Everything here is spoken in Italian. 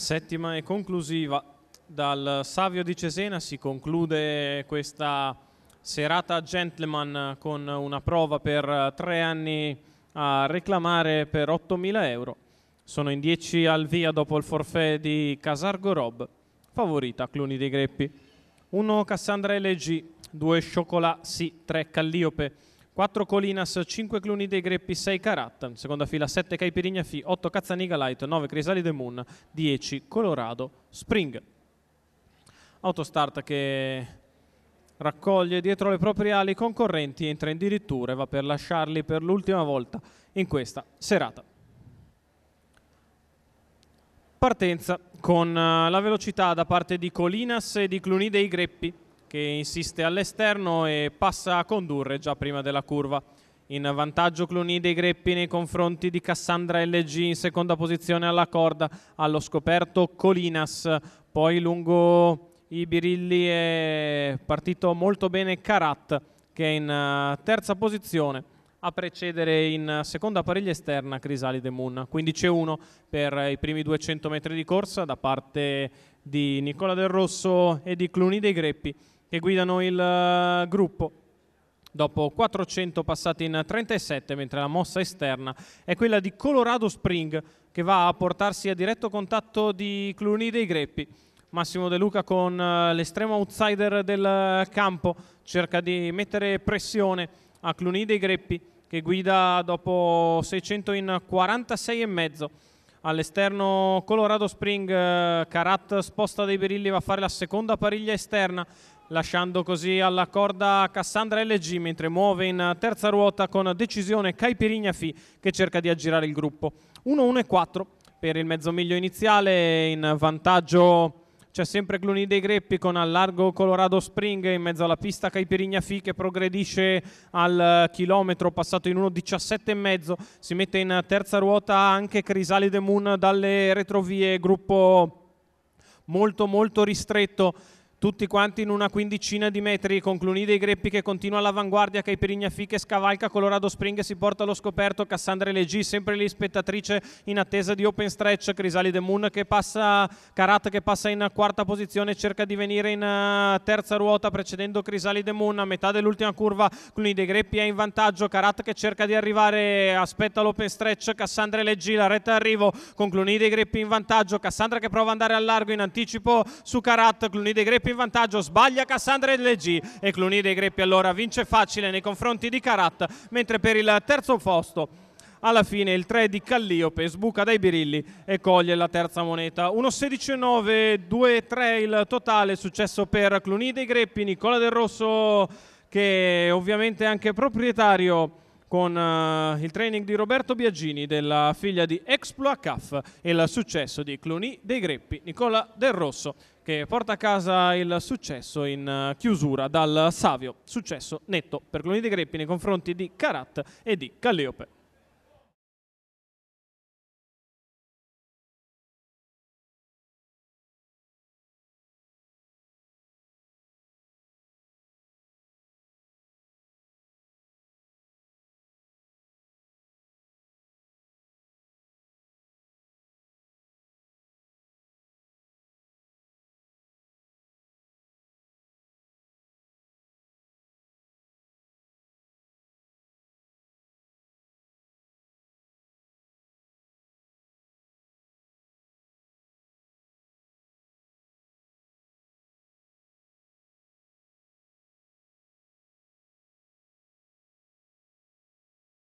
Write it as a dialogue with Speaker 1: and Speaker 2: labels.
Speaker 1: settima e conclusiva. Dal Savio di Cesena si conclude questa serata gentleman con una prova per tre anni a reclamare per 8.000 euro. Sono in 10 al via dopo il forfè di Casargo Rob, favorita Cluni dei Greppi. 1 Cassandra LG, 2 Chocolat, sì, 3 Calliope. 4 Colinas, 5 Cluni dei Greppi, 6 Carat, seconda fila 7 Caipirigna Fi, 8 Cazzaniga Light, 9 Crisalide Moon, 10 Colorado Spring. Autostart che raccoglie dietro le proprie ali i concorrenti, entra addirittura e va per lasciarli per l'ultima volta in questa serata. Partenza con eh, la velocità da parte di Colinas e di Cluni dei Greppi che insiste all'esterno e passa a condurre già prima della curva. In vantaggio Cluny dei Greppi nei confronti di Cassandra LG in seconda posizione alla corda, allo scoperto Colinas, poi lungo i birilli è partito molto bene Carat che è in eh, terza posizione a precedere in seconda pariglia esterna Crisali de Moon, 15-1 per i primi 200 metri di corsa da parte di Nicola Del Rosso e di Cluny dei Greppi che guidano il eh, gruppo dopo 400 passati in 37, mentre la mossa esterna è quella di Colorado Spring che va a portarsi a diretto contatto di Cluny dei Greppi. Massimo De Luca con eh, l'estremo outsider del eh, campo cerca di mettere pressione a Cluny dei Greppi che guida dopo 600 in 46 e mezzo All'esterno Colorado Spring, Carat sposta dei berilli va a fare la seconda pariglia esterna, lasciando così alla corda Cassandra LG mentre muove in terza ruota con decisione Caipirignafi che cerca di aggirare il gruppo. 1-1-4 per il mezzo miglio iniziale, in vantaggio c'è sempre Cluny dei Greppi con allargo Colorado Spring in mezzo alla pista Caipirignafi che progredisce al chilometro passato in 1.17 1.17,5 si mette in terza ruota anche Crisalide Moon dalle retrovie gruppo molto molto ristretto tutti quanti in una quindicina di metri, con Cluny dei Greppi che continua all'avanguardia, Caipirignafi che scavalca, Colorado Spring e si porta allo scoperto, Cassandra Leggi sempre lì spettatrice in attesa di open stretch, Crisali De Moon che passa, Karat che passa in quarta posizione, cerca di venire in eh, terza ruota precedendo Crisali De Moon a metà dell'ultima curva, Cluny dei Greppi è in vantaggio, Karat che cerca di arrivare, aspetta l'open stretch, Cassandra Leggi la retta arrivo con Cluny dei Greppi in vantaggio, Cassandra che prova ad andare al largo in anticipo su Karat, Cluny dei Greppi in vantaggio, sbaglia Cassandra Leggi e Cluny dei Greppi allora vince facile nei confronti di Carat, mentre per il terzo posto alla fine il 3 di Calliope sbuca dai birilli e coglie la terza moneta 1-16-9 2-3 il totale successo per Cluny dei Greppi Nicola Del Rosso che ovviamente è anche proprietario con uh, il training di Roberto Biagini della figlia di Explo HF e il successo di Cluny dei Greppi, Nicola Del Rosso che porta a casa il successo in uh, chiusura dal Savio, successo netto per Cluny dei Greppi nei confronti di Carat e di Calliope.